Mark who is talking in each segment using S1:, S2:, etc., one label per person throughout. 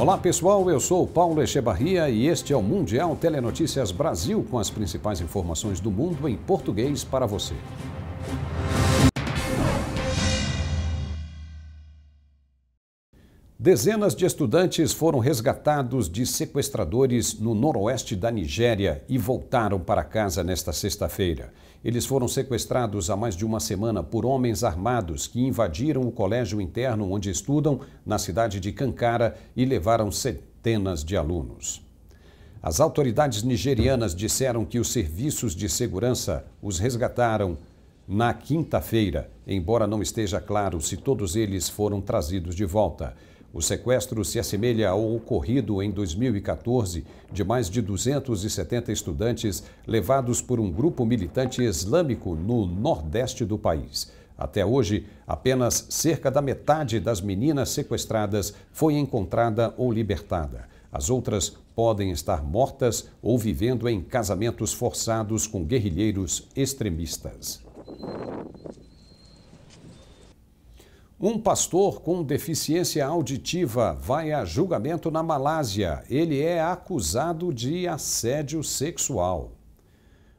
S1: Olá pessoal, eu sou Paulo Echebarria e este é o Mundial Telenotícias Brasil com as principais informações do mundo em português para você. Dezenas de estudantes foram resgatados de sequestradores no noroeste da Nigéria e voltaram para casa nesta sexta-feira. Eles foram sequestrados há mais de uma semana por homens armados que invadiram o colégio interno onde estudam, na cidade de Cancara, e levaram centenas de alunos. As autoridades nigerianas disseram que os serviços de segurança os resgataram na quinta-feira, embora não esteja claro se todos eles foram trazidos de volta. O sequestro se assemelha ao ocorrido em 2014 de mais de 270 estudantes levados por um grupo militante islâmico no nordeste do país. Até hoje, apenas cerca da metade das meninas sequestradas foi encontrada ou libertada. As outras podem estar mortas ou vivendo em casamentos forçados com guerrilheiros extremistas. Um pastor com deficiência auditiva vai a julgamento na Malásia. Ele é acusado de assédio sexual.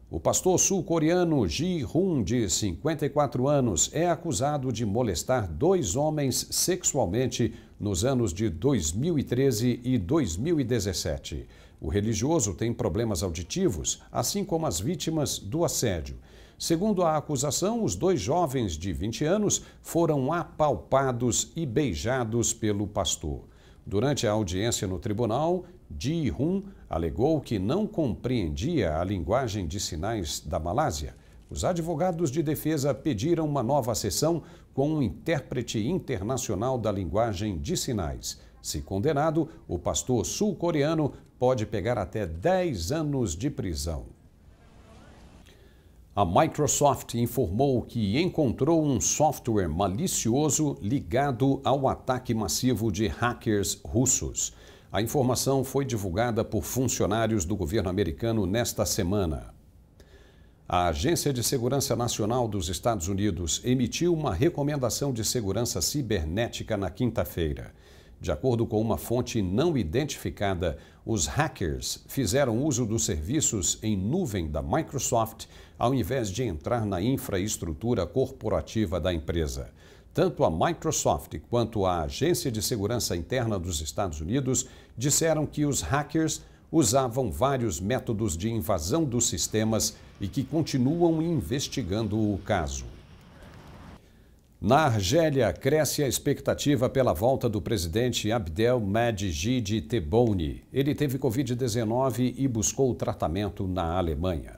S1: O pastor sul-coreano Ji Hun, de 54 anos, é acusado de molestar dois homens sexualmente nos anos de 2013 e 2017. O religioso tem problemas auditivos, assim como as vítimas do assédio. Segundo a acusação, os dois jovens de 20 anos foram apalpados e beijados pelo pastor. Durante a audiência no tribunal, Ji Hun alegou que não compreendia a linguagem de sinais da Malásia. Os advogados de defesa pediram uma nova sessão com um intérprete internacional da linguagem de sinais. Se condenado, o pastor sul-coreano pode pegar até 10 anos de prisão. A Microsoft informou que encontrou um software malicioso ligado ao ataque massivo de hackers russos. A informação foi divulgada por funcionários do governo americano nesta semana. A Agência de Segurança Nacional dos Estados Unidos emitiu uma recomendação de segurança cibernética na quinta-feira. De acordo com uma fonte não identificada, os hackers fizeram uso dos serviços em nuvem da Microsoft ao invés de entrar na infraestrutura corporativa da empresa. Tanto a Microsoft quanto a Agência de Segurança Interna dos Estados Unidos disseram que os hackers usavam vários métodos de invasão dos sistemas e que continuam investigando o caso. Na Argélia, cresce a expectativa pela volta do presidente Abdel Medjid Tebboune. Ele teve Covid-19 e buscou tratamento na Alemanha.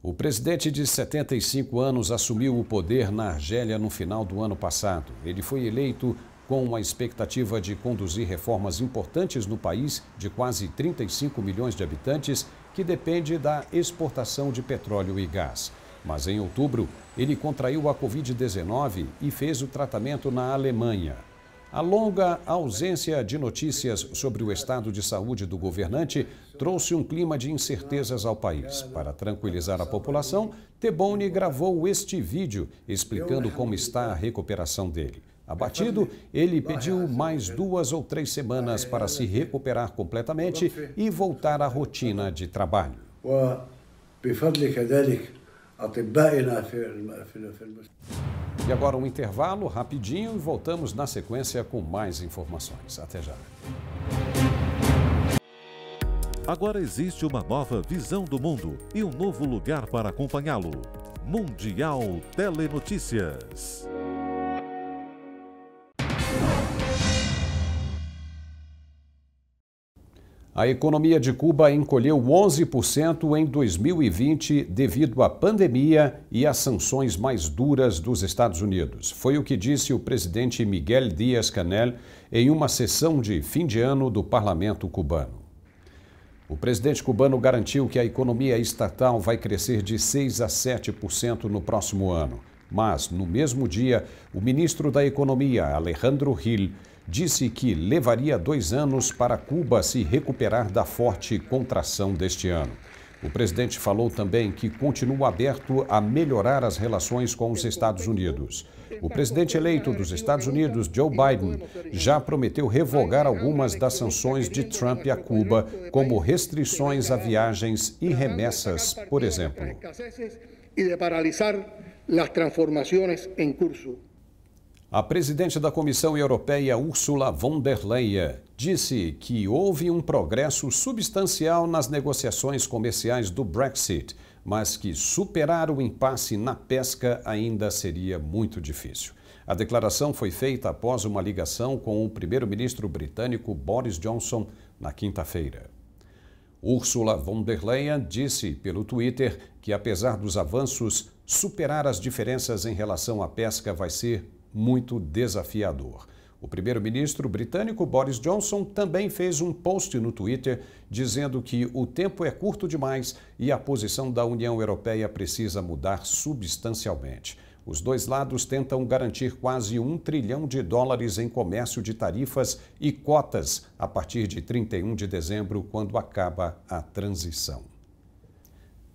S1: O presidente de 75 anos assumiu o poder na Argélia no final do ano passado. Ele foi eleito com a expectativa de conduzir reformas importantes no país de quase 35 milhões de habitantes, que depende da exportação de petróleo e gás. Mas em outubro, ele contraiu a Covid-19 e fez o tratamento na Alemanha. A longa ausência de notícias sobre o estado de saúde do governante trouxe um clima de incertezas ao país. Para tranquilizar a população, Tebone gravou este vídeo explicando como está a recuperação dele. Abatido, ele pediu mais duas ou três semanas para se recuperar completamente e voltar à rotina de trabalho. E agora um intervalo rapidinho e voltamos na sequência com mais informações. Até já. Agora existe uma nova
S2: visão do mundo e um novo lugar para acompanhá-lo. Mundial
S1: Telenotícias. A economia de Cuba encolheu 11% em 2020 devido à pandemia e às sanções mais duras dos Estados Unidos. Foi o que disse o presidente Miguel Díaz-Canel em uma sessão de fim de ano do parlamento cubano. O presidente cubano garantiu que a economia estatal vai crescer de 6 a 7% no próximo ano. Mas, no mesmo dia, o ministro da Economia, Alejandro Gil, disse que levaria dois anos para Cuba se recuperar da forte contração deste ano. O presidente falou também que continua aberto a melhorar as relações com os Estados Unidos. O presidente eleito dos Estados Unidos, Joe Biden, já prometeu revogar algumas das sanções de Trump a Cuba, como restrições a viagens e remessas, por exemplo.
S2: E de paralisar as transformações em curso.
S1: A presidente da Comissão Europeia, Ursula von der Leyen, disse que houve um progresso substancial nas negociações comerciais do Brexit, mas que superar o impasse na pesca ainda seria muito difícil. A declaração foi feita após uma ligação com o primeiro-ministro britânico Boris Johnson na quinta-feira. Ursula von der Leyen disse pelo Twitter que, apesar dos avanços, superar as diferenças em relação à pesca vai ser muito desafiador. O primeiro-ministro britânico Boris Johnson também fez um post no Twitter dizendo que o tempo é curto demais e a posição da União Europeia precisa mudar substancialmente. Os dois lados tentam garantir quase um trilhão de dólares em comércio de tarifas e cotas a partir de 31 de dezembro, quando acaba a transição.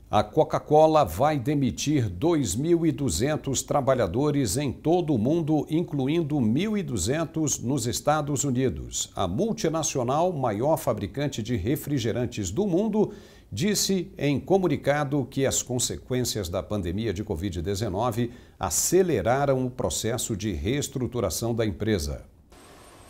S1: A Coca-Cola vai demitir 2.200 trabalhadores em todo o mundo, incluindo 1.200 nos Estados Unidos. A multinacional, maior fabricante de refrigerantes do mundo, disse em comunicado que as consequências da pandemia de Covid-19 aceleraram o processo de reestruturação da empresa.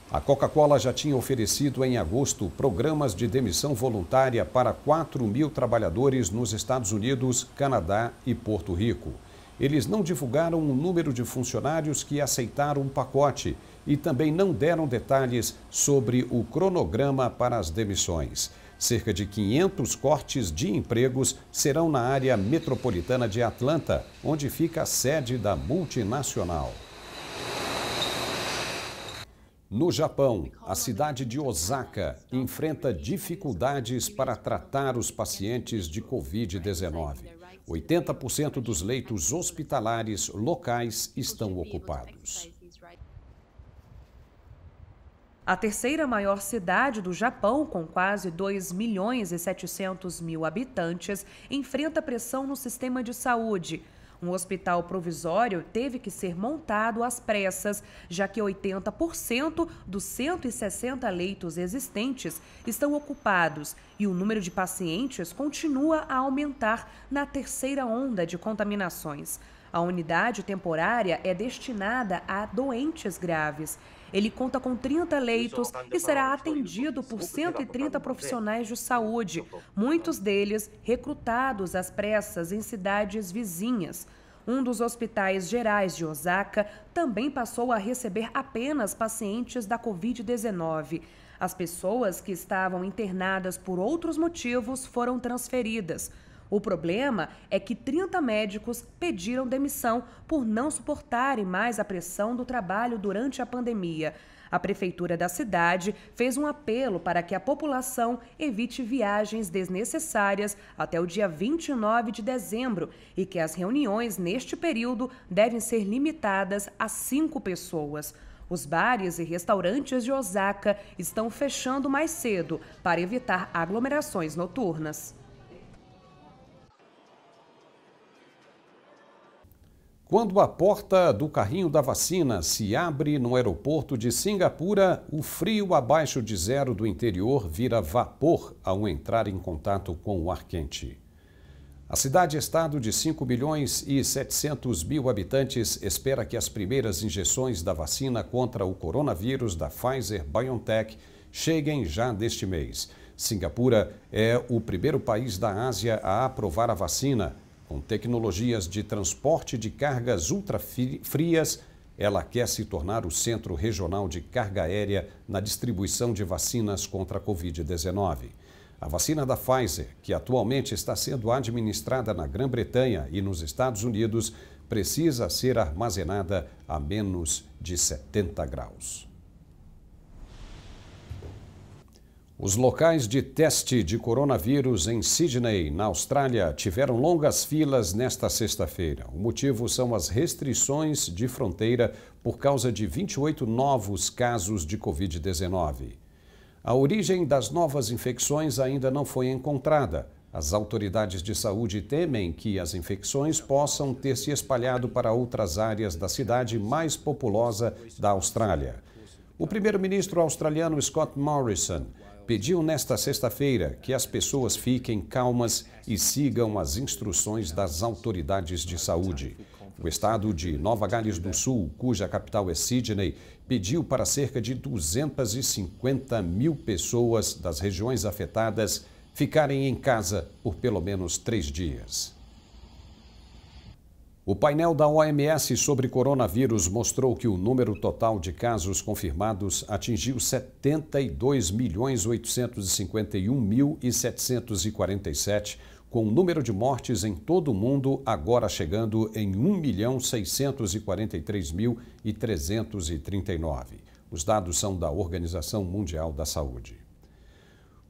S1: A Coca-Cola já tinha oferecido em agosto programas de demissão voluntária para 4 mil trabalhadores nos Estados Unidos, Canadá e Porto Rico. Eles não divulgaram o número de funcionários que aceitaram o pacote e também não deram detalhes sobre o cronograma para as demissões. Cerca de 500 cortes de empregos serão na área metropolitana de Atlanta, onde fica a sede da multinacional. No Japão, a cidade de Osaka enfrenta dificuldades para tratar os pacientes de Covid-19. 80% dos leitos hospitalares locais estão ocupados.
S3: A terceira maior cidade do Japão, com quase 2 milhões e 700 mil habitantes, enfrenta pressão no sistema de saúde. Um hospital provisório teve que ser montado às pressas, já que 80% dos 160 leitos existentes estão ocupados e o número de pacientes continua a aumentar na terceira onda de contaminações. A unidade temporária é destinada a doentes graves ele conta com 30 leitos e será atendido por 130 profissionais de saúde, muitos deles recrutados às pressas em cidades vizinhas. Um dos hospitais gerais de Osaka também passou a receber apenas pacientes da Covid-19. As pessoas que estavam internadas por outros motivos foram transferidas. O problema é que 30 médicos pediram demissão por não suportarem mais a pressão do trabalho durante a pandemia. A prefeitura da cidade fez um apelo para que a população evite viagens desnecessárias até o dia 29 de dezembro e que as reuniões neste período devem ser limitadas a cinco pessoas. Os bares e restaurantes de Osaka estão fechando mais cedo para evitar aglomerações noturnas.
S1: Quando a porta do carrinho da vacina se abre no aeroporto de Singapura, o frio abaixo de zero do interior vira vapor ao entrar em contato com o ar quente. A cidade-estado de 5 milhões e 700 mil habitantes espera que as primeiras injeções da vacina contra o coronavírus da Pfizer-BioNTech cheguem já deste mês. Singapura é o primeiro país da Ásia a aprovar a vacina com tecnologias de transporte de cargas ultrafrias, ela quer se tornar o centro regional de carga aérea na distribuição de vacinas contra a Covid-19. A vacina da Pfizer, que atualmente está sendo administrada na Grã-Bretanha e nos Estados Unidos, precisa ser armazenada a menos de 70 graus. Os locais de teste de coronavírus em Sydney, na Austrália, tiveram longas filas nesta sexta-feira. O motivo são as restrições de fronteira por causa de 28 novos casos de Covid-19. A origem das novas infecções ainda não foi encontrada. As autoridades de saúde temem que as infecções possam ter se espalhado para outras áreas da cidade mais populosa da Austrália. O primeiro-ministro australiano Scott Morrison pediu nesta sexta-feira que as pessoas fiquem calmas e sigam as instruções das autoridades de saúde. O estado de Nova Gales do Sul, cuja capital é Sydney, pediu para cerca de 250 mil pessoas das regiões afetadas ficarem em casa por pelo menos três dias. O painel da OMS sobre coronavírus mostrou que o número total de casos confirmados atingiu 72.851.747, com o número de mortes em todo o mundo agora chegando em 1.643.339. Os dados são da Organização Mundial da Saúde.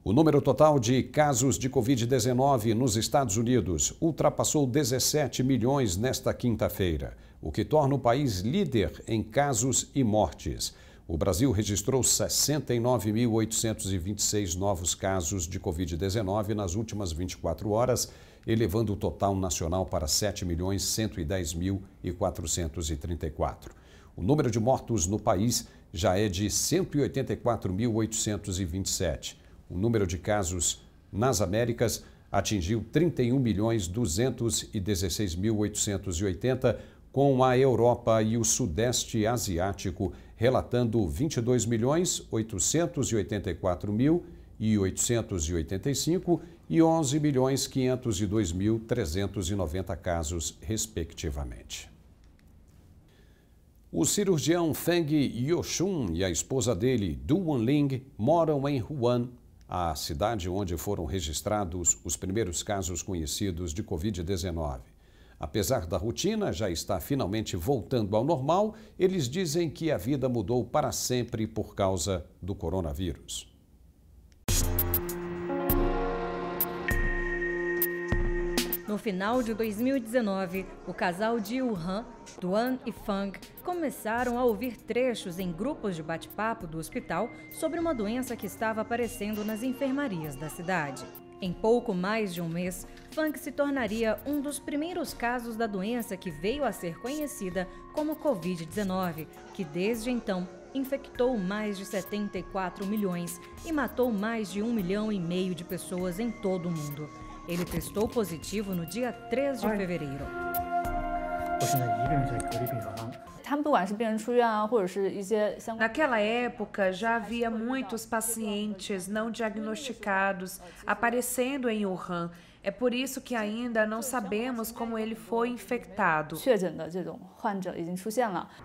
S1: O número total de casos de Covid-19 nos Estados Unidos ultrapassou 17 milhões nesta quinta-feira, o que torna o país líder em casos e mortes. O Brasil registrou 69.826 novos casos de Covid-19 nas últimas 24 horas, elevando o total nacional para 7.110.434. O número de mortos no país já é de 184.827. O número de casos nas Américas atingiu 31.216.880, com a Europa e o Sudeste Asiático relatando 22.884.885 e 11.502.390 casos, respectivamente. O cirurgião Feng Yoshun e a esposa dele, Du Wanling, moram em Wuhan, a cidade onde foram registrados os primeiros casos conhecidos de Covid-19. Apesar da rotina já estar finalmente voltando ao normal, eles dizem que a vida mudou para sempre por causa do coronavírus.
S4: No final de 2019, o casal de Wuhan, Duan e Fang, começaram a ouvir trechos em grupos de bate-papo do hospital sobre uma doença que estava aparecendo nas enfermarias da cidade. Em pouco mais de um mês, Fang se tornaria um dos primeiros casos da doença que veio a ser conhecida como Covid-19, que desde então infectou mais de 74 milhões e matou mais de um milhão e meio de pessoas em todo o mundo. Ele testou positivo no dia 3 de fevereiro.
S3: Naquela época, já havia muitos pacientes não diagnosticados aparecendo em Wuhan. É por isso que ainda não sabemos como ele foi infectado.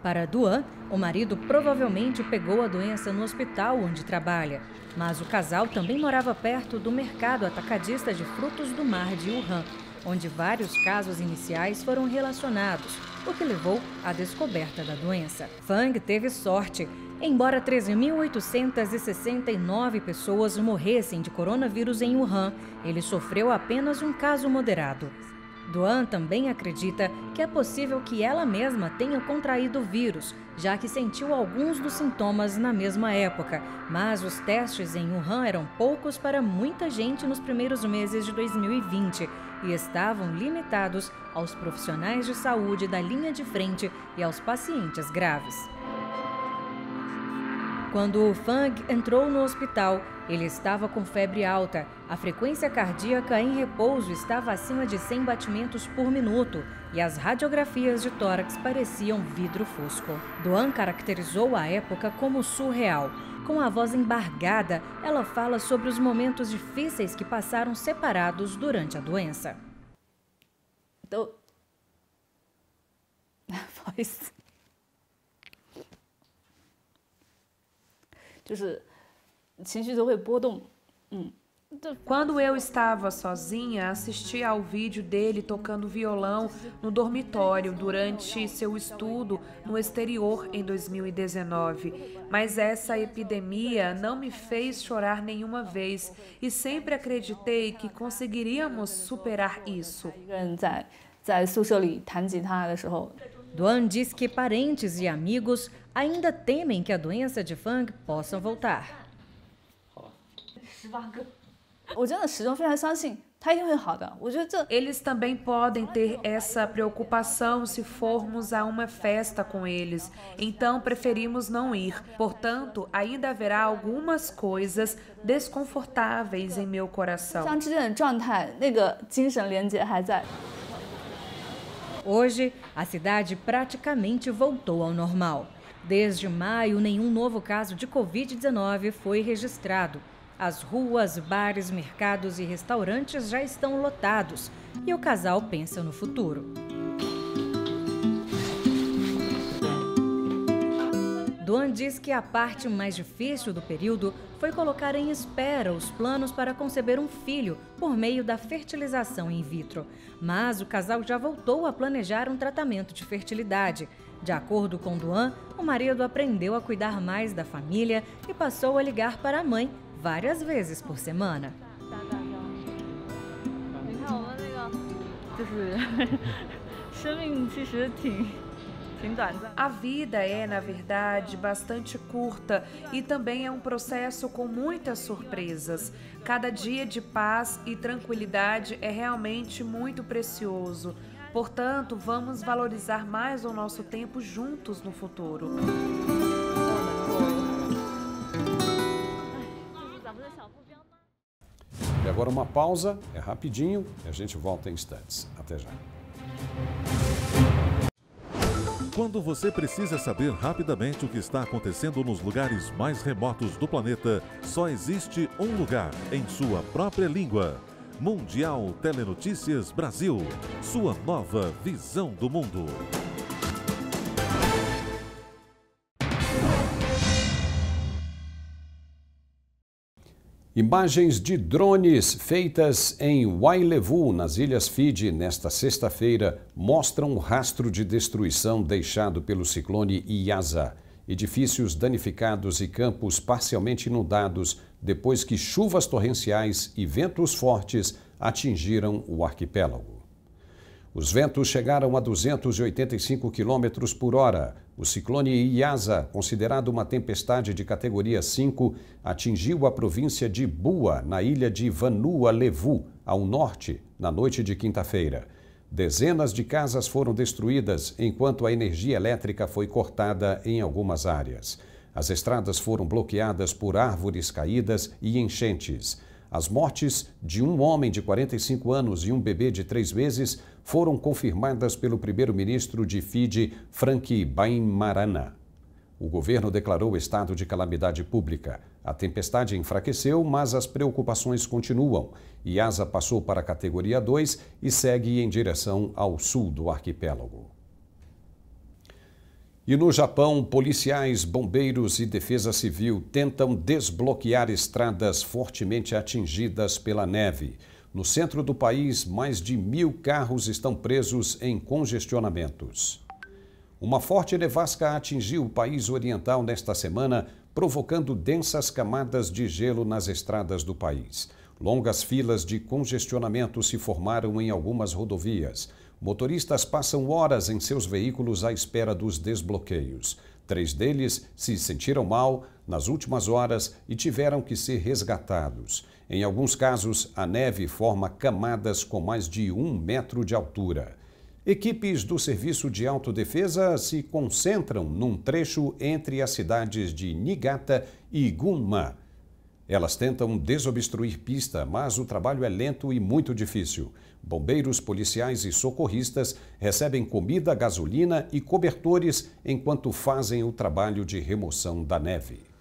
S4: Para Duan, o marido provavelmente pegou a doença no hospital onde trabalha. Mas o casal também morava perto do mercado atacadista de frutos do mar de Wuhan, onde vários casos iniciais foram relacionados o que levou à descoberta da doença. Fang teve sorte. Embora 13.869 pessoas morressem de coronavírus em Wuhan, ele sofreu apenas um caso moderado. Duan também acredita que é possível que ela mesma tenha contraído o vírus, já que sentiu alguns dos sintomas na mesma época, mas os testes em Wuhan eram poucos para muita gente nos primeiros meses de 2020 e estavam limitados aos profissionais de saúde da linha de frente e aos pacientes graves. Quando o Fang entrou no hospital, ele estava com febre alta, a frequência cardíaca em repouso estava acima de 100 batimentos por minuto e as radiografias de tórax pareciam vidro fosco. Doan caracterizou a época como surreal. Com a voz embargada, ela fala sobre os momentos difíceis que passaram separados durante a doença. A voz. Tipo,
S3: 情绪都会波动。嗯。Quando eu estava sozinha, assisti ao vídeo dele tocando violão no dormitório durante seu estudo no exterior em 2019. Mas essa epidemia não me fez chorar nenhuma vez e sempre acreditei que conseguiríamos superar
S4: isso. Duan diz que parentes e amigos ainda temem que a doença de Fang possa voltar
S3: eles também podem ter essa preocupação se formos a uma festa com eles. Então preferimos não ir. Portanto, ainda haverá algumas
S4: coisas desconfortáveis em meu coração. Hoje, a cidade praticamente voltou ao normal. Desde maio, nenhum novo caso de Covid-19 foi registrado. As ruas, bares, mercados e restaurantes já estão lotados e o casal pensa no futuro. Duan diz que a parte mais difícil do período foi colocar em espera os planos para conceber um filho por meio da fertilização in vitro. Mas o casal já voltou a planejar um tratamento de fertilidade. De acordo com Duan, o marido aprendeu a cuidar mais da família e passou a ligar para a mãe várias vezes por semana. Tá, tá,
S3: tá. A vida é, na verdade, bastante curta e também é um processo com muitas surpresas. Cada dia de paz e tranquilidade é realmente muito precioso. Portanto, vamos valorizar mais o nosso tempo juntos no futuro.
S1: agora uma pausa, é rapidinho e a gente volta em instantes. Até já.
S2: Quando você precisa saber rapidamente o que está acontecendo nos lugares mais remotos do planeta, só existe um lugar em sua própria língua. Mundial Telenotícias Brasil, sua nova visão do mundo.
S1: Imagens de drones feitas em Wailevu, nas Ilhas Fiji, nesta sexta-feira, mostram o um rastro de destruição deixado pelo ciclone Iasa. Edifícios danificados e campos parcialmente inundados depois que chuvas torrenciais e ventos fortes atingiram o arquipélago. Os ventos chegaram a 285 km por hora, o ciclone Iasa, considerado uma tempestade de categoria 5, atingiu a província de Bua, na ilha de Vanua-Levu, ao norte, na noite de quinta-feira. Dezenas de casas foram destruídas, enquanto a energia elétrica foi cortada em algumas áreas. As estradas foram bloqueadas por árvores caídas e enchentes. As mortes de um homem de 45 anos e um bebê de três meses foram confirmadas pelo primeiro-ministro de Fiji, Frank Bainimarama. O governo declarou estado de calamidade pública. A tempestade enfraqueceu, mas as preocupações continuam. Iasa passou para a categoria 2 e segue em direção ao sul do arquipélago. E no Japão, policiais, bombeiros e defesa civil tentam desbloquear estradas fortemente atingidas pela neve. No centro do país, mais de mil carros estão presos em congestionamentos. Uma forte nevasca atingiu o país oriental nesta semana, provocando densas camadas de gelo nas estradas do país. Longas filas de congestionamento se formaram em algumas rodovias. Motoristas passam horas em seus veículos à espera dos desbloqueios. Três deles se sentiram mal nas últimas horas e tiveram que ser resgatados. Em alguns casos, a neve forma camadas com mais de um metro de altura. Equipes do Serviço de Autodefesa se concentram num trecho entre as cidades de Niigata e Gunma. Elas tentam desobstruir pista, mas o trabalho é lento e muito difícil. Bombeiros, policiais e socorristas recebem comida, gasolina e cobertores enquanto fazem o trabalho de remoção da neve.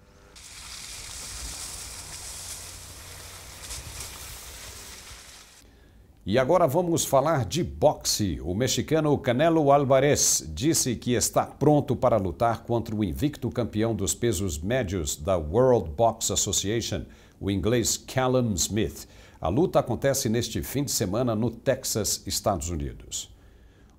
S1: E agora vamos falar de boxe. O mexicano Canelo Alvarez disse que está pronto para lutar contra o invicto campeão dos pesos médios da World Box Association, o inglês Callum Smith. A luta acontece neste fim de semana no Texas, Estados Unidos.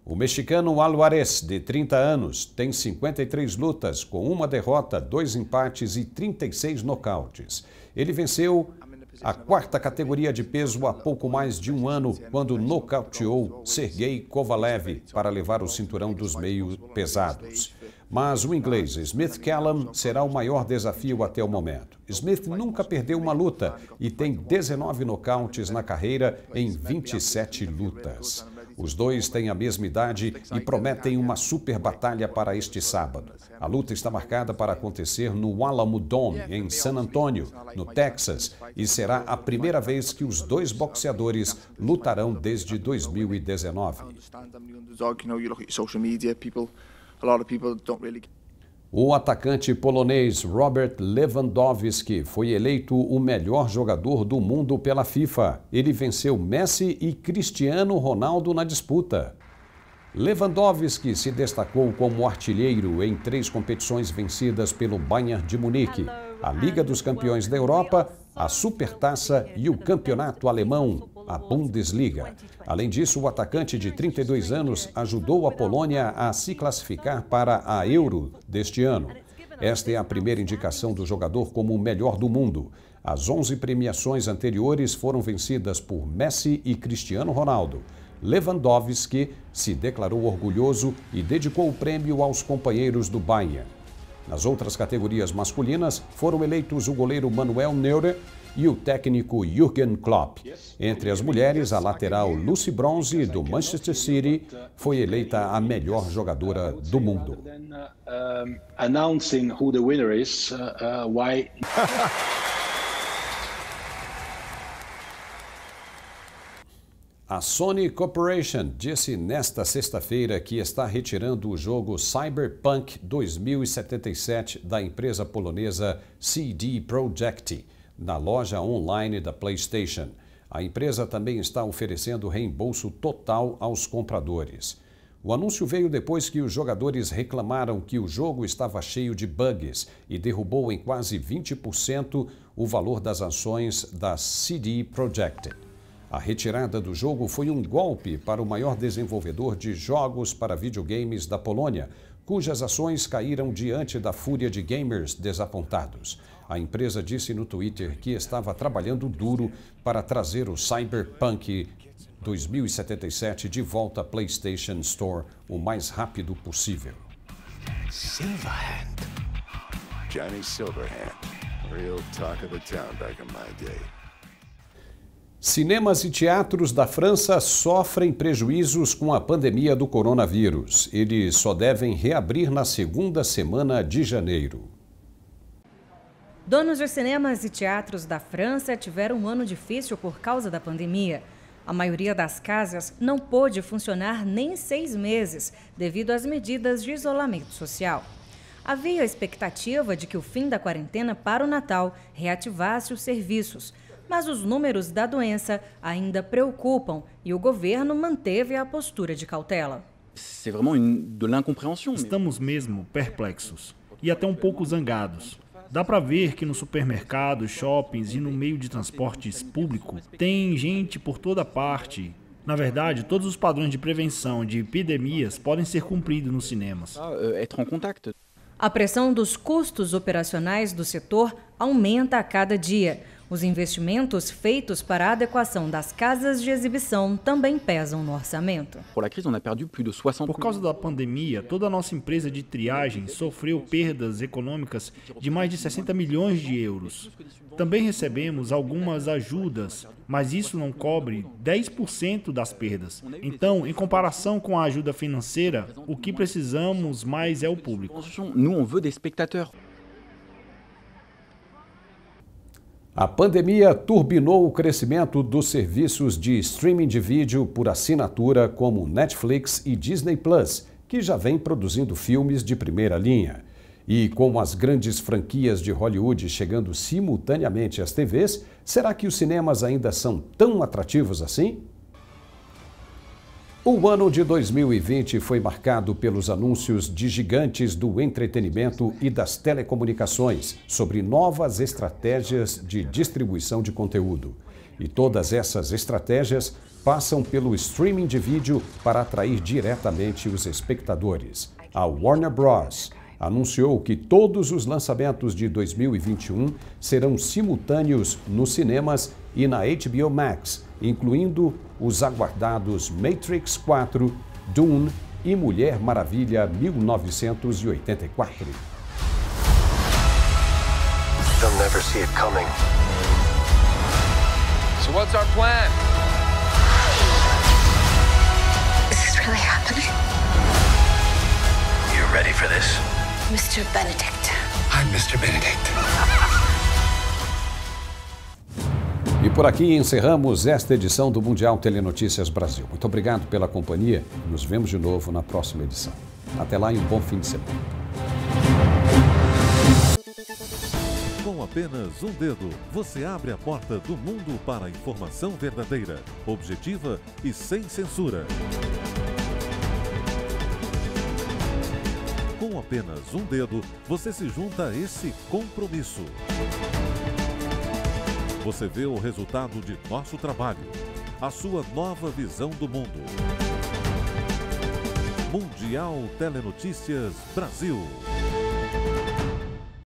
S1: O mexicano Alvarez, de 30 anos, tem 53 lutas, com uma derrota, dois empates e 36 nocautes. Ele venceu a quarta categoria de peso há pouco mais de um ano, quando nocauteou Sergei Kovalev para levar o cinturão dos meios pesados. Mas o inglês Smith Callum será o maior desafio até o momento. Smith nunca perdeu uma luta e tem 19 nocautes na carreira em 27 lutas. Os dois têm a mesma idade e prometem uma super batalha para este sábado. A luta está marcada para acontecer no Alamo Dome, em San Antonio, no Texas, e será a primeira vez que os dois boxeadores lutarão desde 2019. O atacante polonês Robert Lewandowski foi eleito o melhor jogador do mundo pela FIFA. Ele venceu Messi e Cristiano Ronaldo na disputa. Lewandowski se destacou como artilheiro em três competições vencidas pelo Bayern de Munique: a Liga dos Campeões da Europa, a Supertaça e o Campeonato Alemão a Bundesliga. Além disso, o atacante de 32 anos ajudou a Polônia a se classificar para a Euro deste ano. Esta é a primeira indicação do jogador como o melhor do mundo. As 11 premiações anteriores foram vencidas por Messi e Cristiano Ronaldo. Lewandowski se declarou orgulhoso e dedicou o prêmio aos companheiros do Bayern. Nas outras categorias masculinas, foram eleitos o goleiro Manuel Neuer, e o técnico Jürgen Klopp. Entre as mulheres, a lateral Lucy Bronze, do Manchester City, foi eleita a melhor jogadora do mundo. Uh, uh, a Sony Corporation disse nesta sexta-feira que está retirando o jogo Cyberpunk 2077 da empresa polonesa CD Projekt na loja online da PlayStation. A empresa também está oferecendo reembolso total aos compradores. O anúncio veio depois que os jogadores reclamaram que o jogo estava cheio de bugs e derrubou em quase 20% o valor das ações da CD Projekt. A retirada do jogo foi um golpe para o maior desenvolvedor de jogos para videogames da Polônia, cujas ações caíram diante da fúria de gamers desapontados. A empresa disse no Twitter que estava trabalhando duro para trazer o Cyberpunk 2077 de volta à PlayStation Store o mais rápido possível.
S2: Silverhand. Johnny Silverhand. Real talk of the town back in my day.
S1: Cinemas e teatros da França sofrem prejuízos com a pandemia do coronavírus. Eles só devem reabrir na segunda semana de janeiro.
S4: Donos de cinemas e teatros da França tiveram um ano difícil por causa da pandemia. A maioria das casas não pôde funcionar nem seis meses devido às medidas de isolamento social. Havia a expectativa de que o fim da quarentena para o Natal reativasse os serviços mas os números da doença ainda preocupam e o governo manteve a postura de cautela.
S3: Estamos mesmo perplexos e até um pouco zangados. Dá para ver que nos supermercados, shoppings e no meio de transportes público tem gente por toda parte. Na
S4: verdade, todos os padrões de prevenção de epidemias podem ser cumpridos nos cinemas. Ah, euh, a pressão dos custos operacionais do setor aumenta a cada dia. Os investimentos feitos para a adequação das casas de exibição também pesam no orçamento.
S3: Por causa da pandemia, toda a nossa empresa de triagem sofreu perdas econômicas de mais de 60 milhões de euros. Também recebemos algumas ajudas, mas isso não cobre 10% das perdas. Então, em comparação com a ajuda financeira, o que precisamos mais é o
S1: público. Nós, queremos veut A pandemia turbinou o crescimento dos serviços de streaming de vídeo por assinatura como Netflix e Disney Plus, que já vem produzindo filmes de primeira linha. E com as grandes franquias de Hollywood chegando simultaneamente às TVs, será que os cinemas ainda são tão atrativos assim? O ano de 2020 foi marcado pelos anúncios de gigantes do entretenimento e das telecomunicações sobre novas estratégias de distribuição de conteúdo. E todas essas estratégias passam pelo streaming de vídeo para atrair diretamente os espectadores. A Warner Bros. anunciou que todos os lançamentos de 2021 serão simultâneos nos cinemas e na HBO Max, incluindo os aguardados Matrix 4, Dune e Mulher Maravilha 1984.
S2: They'll never see it coming. So what's our plan?
S1: Is this really happening?
S2: You're ready for this?
S1: Mr. Benedict.
S2: I'm Mr. Benedict.
S1: E por aqui encerramos esta edição do Mundial Telenotícias Brasil. Muito obrigado pela companhia. Nos vemos de novo na próxima edição. Até lá e um bom fim de semana.
S2: Com apenas um dedo, você abre a porta do mundo para a informação verdadeira, objetiva e sem censura. Com apenas um dedo, você se junta a esse compromisso. Você vê o resultado de nosso trabalho, a sua nova visão do mundo. Mundial Telenotícias Brasil.